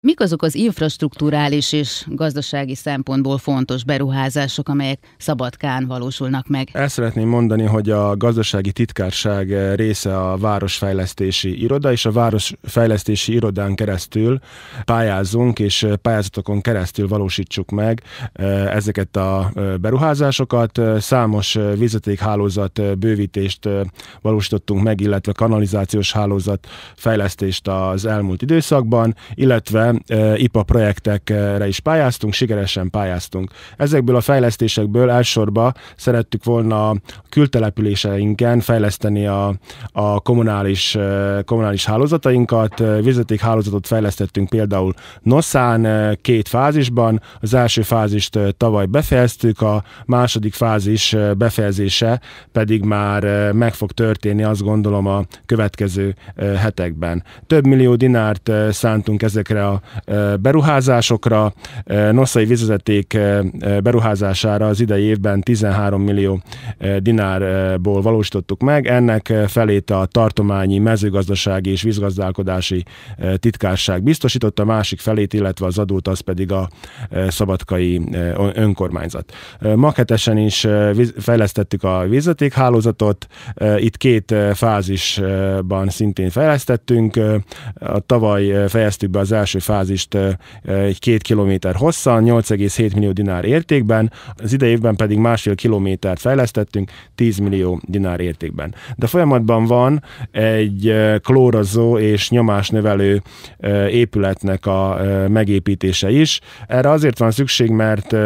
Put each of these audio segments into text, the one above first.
Mik azok az infrastruktúrális és gazdasági szempontból fontos beruházások, amelyek Szabadkán valósulnak meg? El szeretném mondani, hogy a gazdasági titkárság része a városfejlesztési iroda, és a városfejlesztési irodán keresztül pályázunk, és pályázatokon keresztül valósítsuk meg e, ezeket a e, beruházásokat. Számos vizetékhálózat bővítést e, valósítottunk meg, illetve kanalizációs hálózat fejlesztést az elmúlt időszakban, illetve IPA projektekre is pályáztunk, sikeresen pályáztunk. Ezekből a fejlesztésekből elsorba szerettük volna a kültelepüléseinken fejleszteni a, a kommunális, kommunális hálózatainkat. hálózatot fejlesztettünk például Noszán két fázisban. Az első fázist tavaly befejeztük, a második fázis befejezése pedig már meg fog történni, azt gondolom, a következő hetekben. Több millió dinárt szántunk ezekre a beruházásokra. Noszai vízvezeték beruházására az idei évben 13 millió dinárból valósítottuk meg. Ennek felét a tartományi mezőgazdasági és vízgazdálkodási titkárság biztosította, a másik felét, illetve az adót az pedig a szabadkai önkormányzat. Maketesen is fejlesztettük a vízvezetékhálózatot, itt két fázisban szintén fejlesztettünk. Tavaly fejeztük be az első fázist egy két kilométer hosszan, 8,7 millió dinár értékben, az idei évben pedig másfél kilométert fejlesztettünk, 10 millió dinár értékben. De folyamatban van egy klórozó és nyomásnövelő épületnek a megépítése is. Erre azért van szükség, mert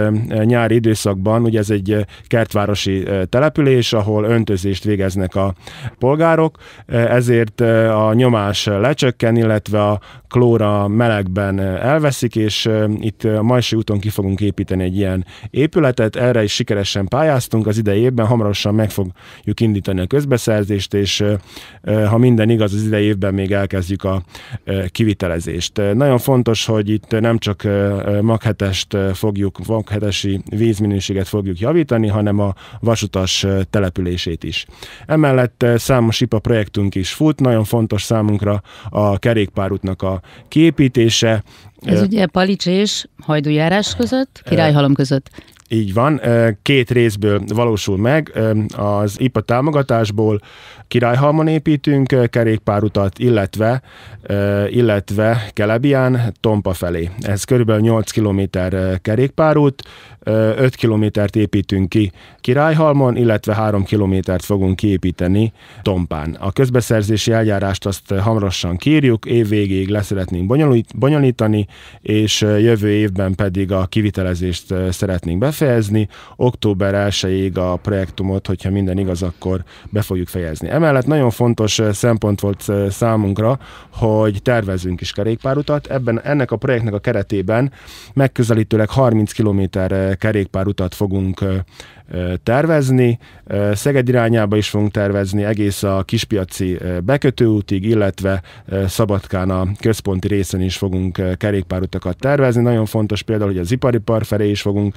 nyári időszakban, ugye ez egy kertvárosi település, ahol öntözést végeznek a polgárok, ezért a nyomás lecsökken, illetve a klóra meleg években elveszik, és itt a Majsi úton ki fogunk építeni egy ilyen épületet, erre is sikeresen pályáztunk az idei évben, hamarosan meg fogjuk indítani a közbeszerzést, és ha minden igaz, az idei évben még elkezdjük a kivitelezést. Nagyon fontos, hogy itt nem csak maghetest fogjuk, maghetesi vízminőséget fogjuk javítani, hanem a vasutas települését is. Emellett számos IPA projektünk is fut, nagyon fontos számunkra a kerékpárútnak a kiépítés, működése. Ez ugye Palics és Hajdújárás között, Királyhalom között. Így van, két részből valósul meg, az IPA támogatásból Királyhalmon építünk kerékpárutat, illetve, illetve Kelebián Tompa felé. Ez körülbelül 8 km kerékpárút, 5 kilométert építünk ki Királyhalmon, illetve 3 kilométert fogunk kiépíteni Tompán. A közbeszerzési eljárást azt hamarosan kírjuk, év végéig leszeretnénk bonyolítani, és jövő évben pedig a kivitelezést szeretnénk befejezni, befejezni. Október 1-ig a projektumot, hogyha minden igaz, akkor be fogjuk fejezni. Emellett nagyon fontos eh, szempont volt eh, számunkra, hogy tervezünk is kerékpárutat. Ebben, ennek a projektnek a keretében megközelítőleg 30 km kerékpárutat fogunk eh, tervezni. Szeged irányába is fogunk tervezni egész a kispiaci bekötőútig, illetve Szabadkán a központi részen is fogunk kerékpárutakat tervezni. Nagyon fontos például, hogy az ipari park felé is fogunk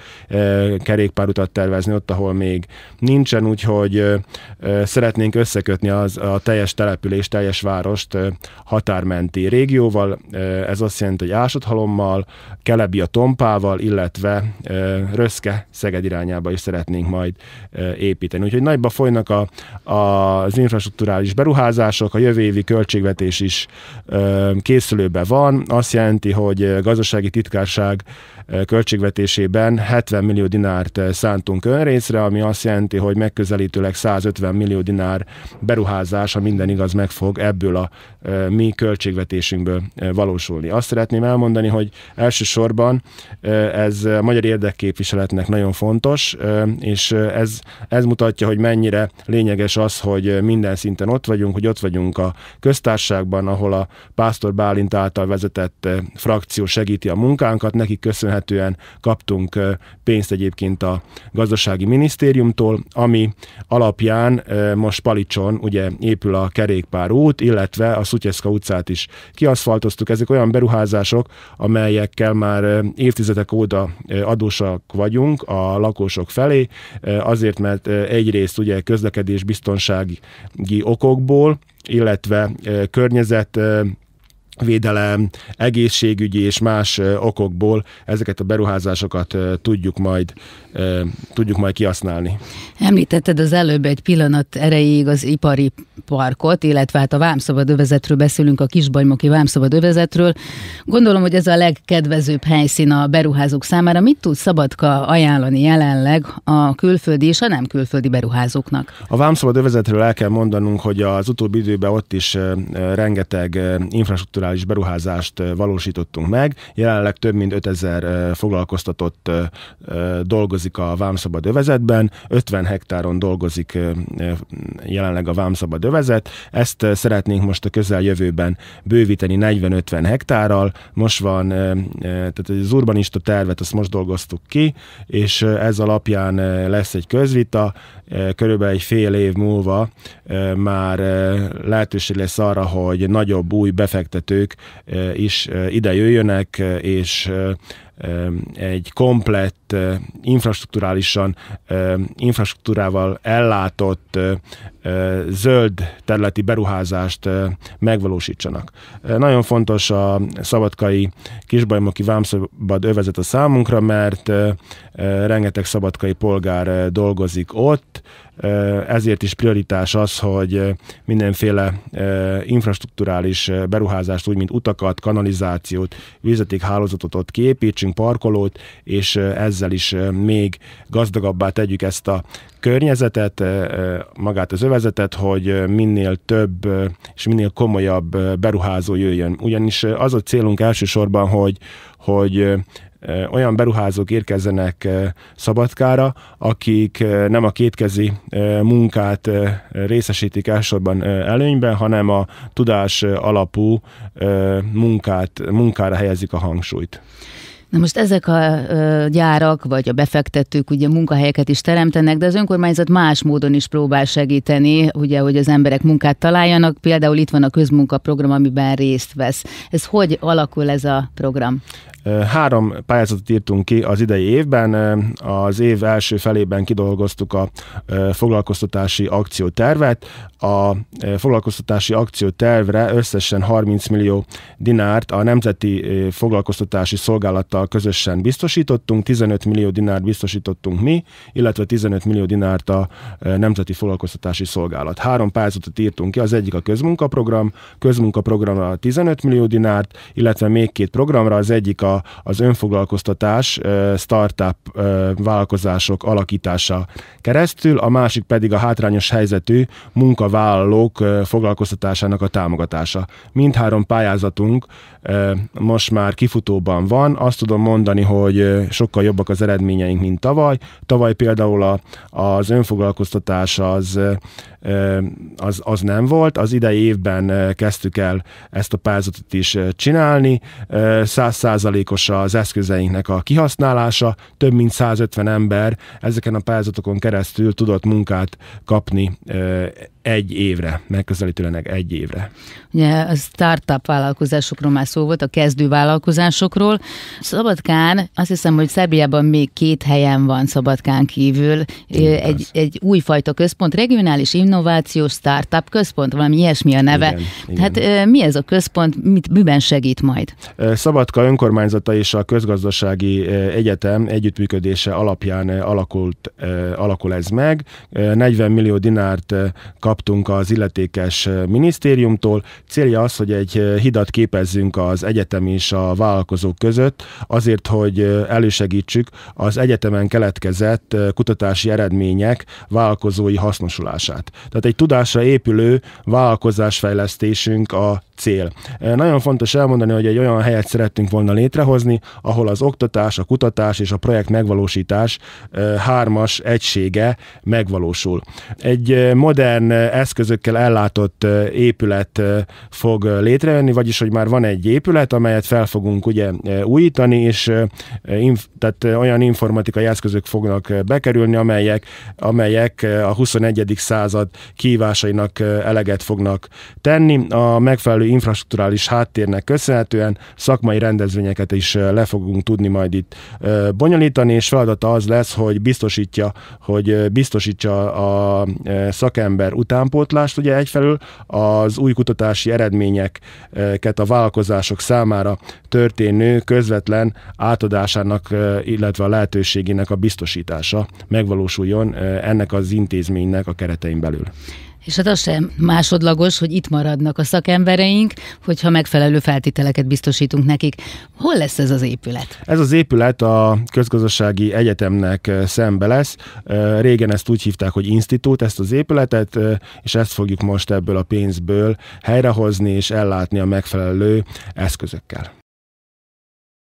kerékpárutat tervezni, ott, ahol még nincsen, úgyhogy szeretnénk összekötni az, a teljes település, teljes várost határmenti régióval. Ez azt jelenti, hogy Kelebi a Tompával, illetve Röszke Szeged irányába is szeretnénk tudunk majd e, építeni. Úgyhogy nagyba folynak a, a, az infrastruktúrális beruházások, a jövő évi költségvetés is e, készülőben van. Azt jelenti, hogy gazdasági titkárság e, költségvetésében 70 millió dinárt szántunk önrészre, ami azt jelenti, hogy megközelítőleg 150 millió dinár beruházás, ha minden igaz, meg fog ebből a mi költségvetésünkből valósulni. Azt szeretném elmondani, hogy elsősorban ez a magyar érdekképviseletnek nagyon fontos, és ez, ez mutatja, hogy mennyire lényeges az, hogy minden szinten ott vagyunk, hogy ott vagyunk a köztársaságban, ahol a Pásztor Bálint által vezetett frakció segíti a munkánkat, nekik köszönhetően kaptunk pénzt egyébként a gazdasági minisztériumtól, ami alapján most Palicson ugye épül a kerékpár út, illetve a Szutyeszka utcát is kiaszfaltoztuk. Ezek olyan beruházások, amelyekkel már évtizedek óta adósak vagyunk a lakosok felé, Eh, azért, mert eh, egyrészt ugye közlekedés biztonsági okokból, illetve eh, környezet védelem, egészségügyi és más okokból ezeket a beruházásokat tudjuk majd, tudjuk majd kihasználni. Említetted az előbb egy pillanat erejéig az ipari parkot, illetve hát a vámszabad övezetről beszélünk, a kisbajmoki vámszabad övezetről. Gondolom, hogy ez a legkedvezőbb helyszín a beruházók számára. Mit tud Szabadka ajánlani jelenleg a külföldi és a nem külföldi beruházóknak? A vámszabad övezetről el kell mondanunk, hogy az utóbbi időben ott is rengeteg infrastruktúra kulturális beruházást valósítottunk meg. Jelenleg több mint 5000 foglalkoztatott dolgozik a vámszabad övezetben, 50 hektáron dolgozik jelenleg a vámszabad övezet. Ezt szeretnénk most a közeljövőben bővíteni 40-50 hektárral. Most van, tehát az urbanista tervet azt most dolgoztuk ki, és ez alapján lesz egy közvita, körülbelül egy fél év múlva már lehetőség lesz arra, hogy nagyobb új befektető vezetők eh, is eh, ide jöjjönek, eh, és egy komplett, eh, infrastruktúrálisan, infrastruktúrával ellátott eh, eh, zöld területi beruházást megvalósítsanak. Nagyon fontos a szabadkai kisbajmoki vámszabad övezet a számunkra, mert rengeteg szabadkai polgár dolgozik ott, ezért is prioritás az, hogy mindenféle infrastruktúrális beruházást, úgy mint utakat, kanalizációt, vízveték hálózatot ott építsünk parkolót, és ezzel is még gazdagabbá tegyük ezt a környezetet, magát az övezetet, hogy minél több és minél komolyabb beruházó jöjjön. Ugyanis az a célunk elsősorban, hogy, hogy olyan beruházók érkezzenek Szabadkára, akik nem a kétkezi munkát részesítik elsősorban előnyben, hanem a tudás alapú munkát, munkára helyezik a hangsúlyt. Na most ezek a ö, gyárak, vagy a befektetők ugye munkahelyeket is teremtenek, de az önkormányzat más módon is próbál segíteni, ugye, hogy az emberek munkát találjanak. Például itt van a közmunkaprogram, amiben részt vesz. Ez hogy alakul ez a program? Három pályázatot írtunk ki az idei évben. Az év első felében kidolgoztuk a foglalkoztatási akciótervet. A foglalkoztatási akciótervre összesen 30 millió dinárt a Nemzeti Foglalkoztatási Szolgálattal Unióval közösen biztosítottunk, 15 millió dinárt biztosítottunk mi, illetve 15 millió dinárt a e, Nemzeti Foglalkoztatási Szolgálat. Három pályázatot írtunk ki, az egyik a közmunkaprogram, közmunkaprogramra 15 millió dinárt, illetve még két programra, az egyik a, az önfoglalkoztatás, e, startup e, vállalkozások alakítása keresztül, a másik pedig a hátrányos helyzetű munkavállalók foglalkoztatásának a támogatása. Mindhárom pályázatunk most már kifutóban van, azt tudom tudom mondani, hogy sokkal jobbak az eredményeink, mint tavaly. Tavaly például a, az önfoglalkoztatás az az, az nem volt. Az idei évben kezdtük el ezt a pályázatot is csinálni. Százszázalékos az eszközeinknek a kihasználása, több mint 150 ember ezeken a pályázatokon keresztül tudott munkát kapni egy évre, megközelítőleg egy évre. Ugye a startup vállalkozásokról már szó volt, a kezdő vállalkozásokról. Szabadkán, azt hiszem, hogy Szerbiában még két helyen van Szabadkán kívül. egy, egy újfajta központ, regionális innováció, Innovációs Startup Központ, valami ilyesmi a neve. Igen, igen. Hát mi ez a központ, mit, miben segít majd? Szabadka önkormányzata és a közgazdasági egyetem együttműködése alapján alakult, alakul ez meg. 40 millió dinárt kaptunk az illetékes minisztériumtól. Célja az, hogy egy hidat képezzünk az egyetem és a vállalkozók között, azért, hogy elősegítsük az egyetemen keletkezett kutatási eredmények vállalkozói hasznosulását. Tehát egy tudásra épülő vállalkozásfejlesztésünk a cél. Nagyon fontos elmondani, hogy egy olyan helyet szerettünk volna létrehozni, ahol az oktatás, a kutatás és a projekt megvalósítás hármas egysége megvalósul. Egy modern eszközökkel ellátott épület fog létrejönni, vagyis, hogy már van egy épület, amelyet fel fogunk ugye újítani, és inf- tehát olyan informatikai eszközök fognak bekerülni, amelyek, amelyek a 21. század kívásainak eleget fognak tenni. A megfelelő megfelelő infrastruktúrális háttérnek köszönhetően szakmai rendezvényeket is le fogunk tudni majd itt bonyolítani, és feladata az lesz, hogy biztosítja, hogy biztosítsa a szakember utánpótlást, ugye egyfelől az új kutatási eredményeket a vállalkozások számára történő közvetlen átadásának, illetve a lehetőségének a biztosítása megvalósuljon ennek az intézménynek a keretein belül. És hát az sem másodlagos, hogy itt maradnak a szakembereink, hogyha megfelelő feltételeket biztosítunk nekik. Hol lesz ez az épület? Ez az épület a közgazdasági egyetemnek szembe lesz. Régen ezt úgy hívták, hogy institút, ezt az épületet, és ezt fogjuk most ebből a pénzből helyrehozni és ellátni a megfelelő eszközökkel.